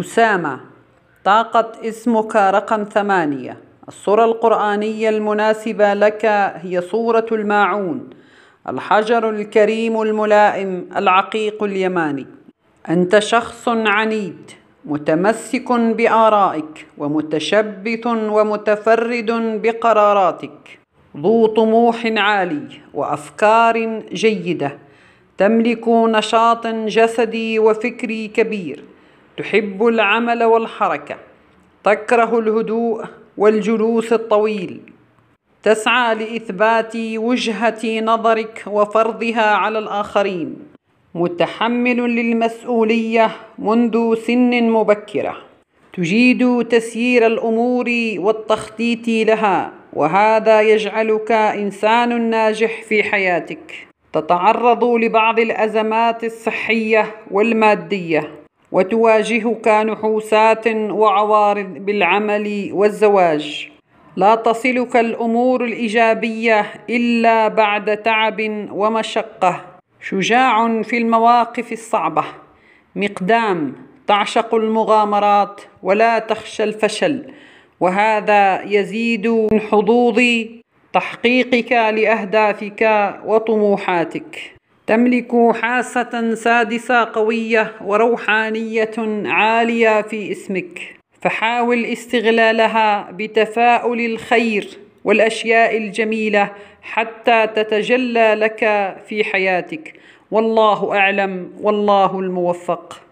أسامة طاقة اسمك رقم ثمانية الصورة القرآنية المناسبة لك هي صورة الماعون الحجر الكريم الملائم العقيق اليماني أنت شخص عنيد متمسك بآرائك ومتشبث ومتفرد بقراراتك ذو طموح عالي وأفكار جيدة تملك نشاط جسدي وفكري كبير تحب العمل والحركة تكره الهدوء والجلوس الطويل تسعى لإثبات وجهة نظرك وفرضها على الآخرين متحمل للمسؤولية منذ سن مبكرة تجيد تسيير الأمور والتخطيط لها وهذا يجعلك إنسان ناجح في حياتك تتعرض لبعض الأزمات الصحية والمادية وتواجهك نحوسات وعوارض بالعمل والزواج لا تصلك الامور الايجابيه الا بعد تعب ومشقه شجاع في المواقف الصعبه مقدام تعشق المغامرات ولا تخشى الفشل وهذا يزيد من حظوظ تحقيقك لاهدافك وطموحاتك تملك حاسة سادسة قوية وروحانية عالية في اسمك فحاول استغلالها بتفاؤل الخير والأشياء الجميلة حتى تتجلى لك في حياتك والله أعلم والله الموفق